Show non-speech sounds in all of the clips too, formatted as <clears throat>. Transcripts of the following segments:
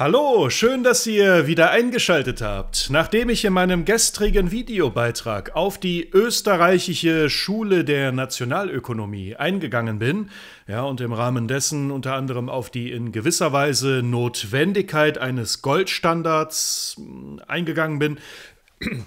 Hallo, schön, dass ihr wieder eingeschaltet habt. Nachdem ich in meinem gestrigen Videobeitrag auf die österreichische Schule der Nationalökonomie eingegangen bin, ja, und im Rahmen dessen unter anderem auf die in gewisser Weise Notwendigkeit eines Goldstandards hm, eingegangen bin, <clears throat>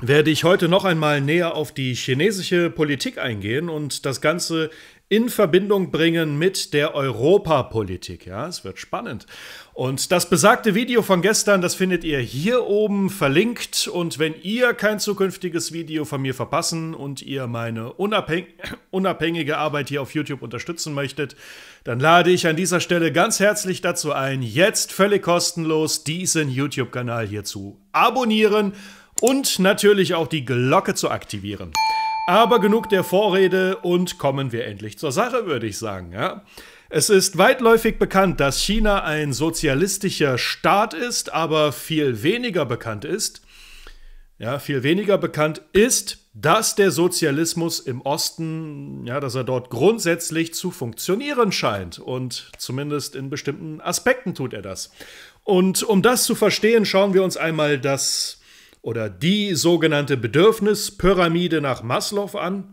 werde ich heute noch einmal näher auf die chinesische Politik eingehen und das Ganze in Verbindung bringen mit der Europapolitik. Ja, es wird spannend. Und das besagte Video von gestern, das findet ihr hier oben verlinkt. Und wenn ihr kein zukünftiges Video von mir verpassen und ihr meine unabhäng <coughs> unabhängige Arbeit hier auf YouTube unterstützen möchtet, dann lade ich an dieser Stelle ganz herzlich dazu ein, jetzt völlig kostenlos diesen YouTube-Kanal hier zu abonnieren und natürlich auch die Glocke zu aktivieren. Aber genug der Vorrede und kommen wir endlich zur Sache, würde ich sagen. Ja? Es ist weitläufig bekannt, dass China ein sozialistischer Staat ist, aber viel weniger bekannt ist. Ja, viel weniger bekannt ist, dass der Sozialismus im Osten, ja, dass er dort grundsätzlich zu funktionieren scheint. Und zumindest in bestimmten Aspekten tut er das. Und um das zu verstehen, schauen wir uns einmal das oder die sogenannte Bedürfnispyramide nach Maslow an.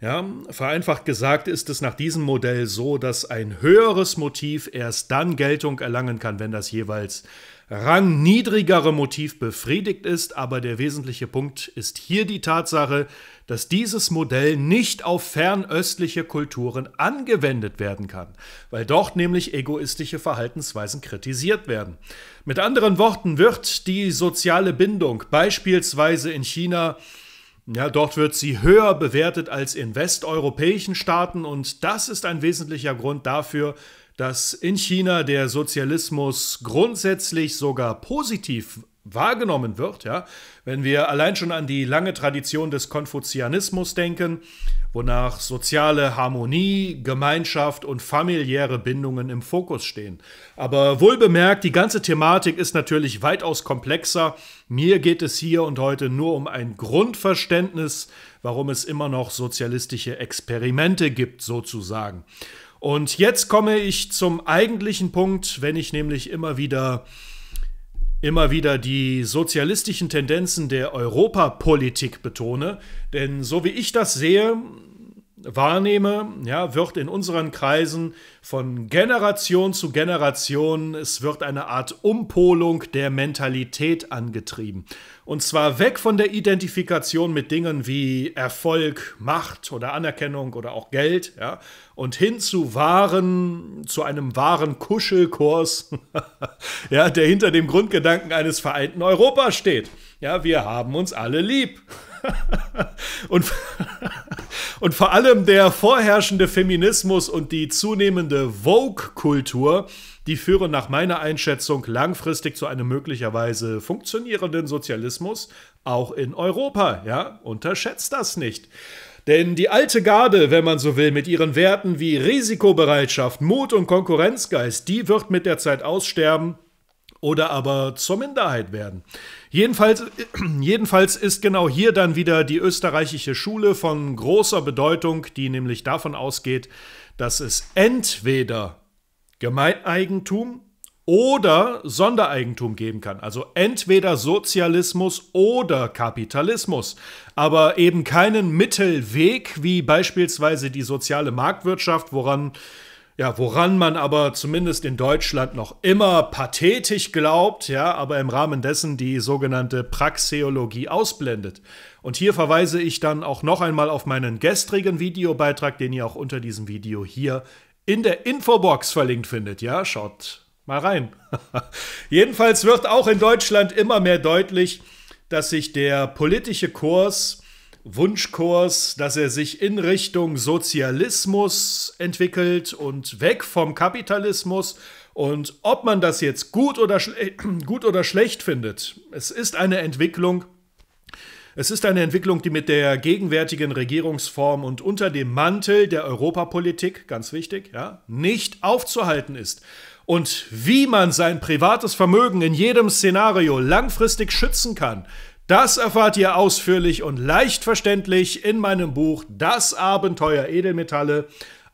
Ja, vereinfacht gesagt ist es nach diesem Modell so, dass ein höheres Motiv erst dann Geltung erlangen kann, wenn das jeweils Rang niedrigere Motiv befriedigt ist, aber der wesentliche Punkt ist hier die Tatsache, dass dieses Modell nicht auf fernöstliche Kulturen angewendet werden kann, weil dort nämlich egoistische Verhaltensweisen kritisiert werden. Mit anderen Worten wird die soziale Bindung beispielsweise in China ja, dort wird sie höher bewertet als in westeuropäischen Staaten und das ist ein wesentlicher Grund dafür, dass in China der Sozialismus grundsätzlich sogar positiv wahrgenommen wird. Ja? Wenn wir allein schon an die lange Tradition des Konfuzianismus denken, wonach soziale Harmonie, Gemeinschaft und familiäre Bindungen im Fokus stehen. Aber wohl bemerkt, die ganze Thematik ist natürlich weitaus komplexer. Mir geht es hier und heute nur um ein Grundverständnis, warum es immer noch sozialistische Experimente gibt, sozusagen. Und jetzt komme ich zum eigentlichen Punkt, wenn ich nämlich immer wieder immer wieder die sozialistischen Tendenzen der Europapolitik betone. Denn so wie ich das sehe, wahrnehme, ja, wird in unseren Kreisen von Generation zu Generation, es wird eine Art Umpolung der Mentalität angetrieben. Und zwar weg von der Identifikation mit Dingen wie Erfolg, Macht oder Anerkennung oder auch Geld, ja, und hin zu wahren, zu einem wahren Kuschelkurs, <laughs> ja, der hinter dem Grundgedanken eines vereinten Europas steht. Ja, wir haben uns alle lieb. <laughs> und <laughs> Und vor allem der vorherrschende Feminismus und die zunehmende Vogue-Kultur, die führen nach meiner Einschätzung langfristig zu einem möglicherweise funktionierenden Sozialismus, auch in Europa. Ja, unterschätzt das nicht. Denn die alte Garde, wenn man so will, mit ihren Werten wie Risikobereitschaft, Mut und Konkurrenzgeist, die wird mit der Zeit aussterben oder aber zur Minderheit werden. Jedenfalls, <clears throat> jedenfalls ist genau hier dann wieder die österreichische Schule von großer Bedeutung, die nämlich davon ausgeht, dass es entweder Gemeineigentum oder Sondereigentum geben kann. Also entweder Sozialismus oder Kapitalismus, aber eben keinen Mittelweg wie beispielsweise die soziale Marktwirtschaft, woran äh, ja, woran man aber zumindest in Deutschland noch immer pathetisch glaubt, ja, aber im Rahmen dessen die sogenannte Praxeologie ausblendet. Und hier verweise ich dann auch noch einmal auf meinen gestrigen Videobeitrag, den ihr auch unter diesem Video hier in der Infobox verlinkt findet. Ja, schaut mal rein. <laughs> Jedenfalls wird auch in Deutschland immer mehr deutlich, dass sich der politische Kurs Wunschkurs, dass er sich in Richtung Sozialismus entwickelt und weg vom Kapitalismus. Und ob man das jetzt gut oder, äh, <clears throat> gut oder schlecht findet, es ist eine Entwicklung, es ist eine Entwicklung, die mit der gegenwärtigen Regierungsform und unter dem Mantel der Europapolitik, ganz wichtig, ja, nicht aufzuhalten ist. Und wie man sein privates Vermögen in jedem Szenario langfristig schützen kann, das erfahrt ihr ausführlich und leicht verständlich in meinem Buch Das Abenteuer Edelmetalle.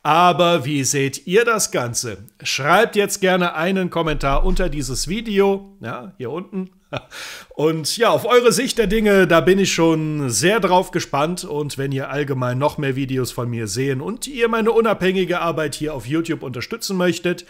Aber wie seht ihr das Ganze? Schreibt jetzt gerne einen Kommentar unter dieses Video, ja, hier unten. <laughs> Und ja, auf eure Sicht der Dinge, da bin ich schon sehr drauf gespannt. Und wenn ihr allgemein noch mehr Videos von mir sehen und ihr meine unabhängige Arbeit hier auf YouTube unterstützen möchtet,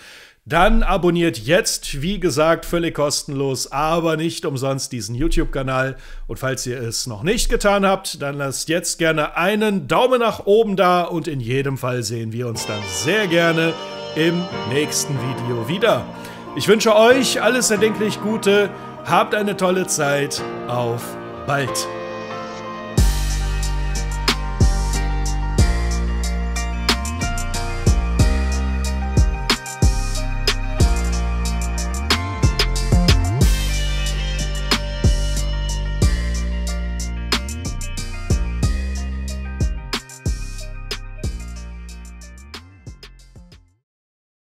dann abonniert jetzt, wie gesagt, völlig kostenlos, aber nicht umsonst diesen YouTube-Kanal. Und falls ihr es noch nicht getan habt, dann lasst jetzt gerne einen Daumen nach oben da und in jedem Fall sehen wir uns dann sehr gerne im nächsten Video wieder. Ich wünsche euch alles erdenklich Gute, habt eine tolle Zeit, auf bald!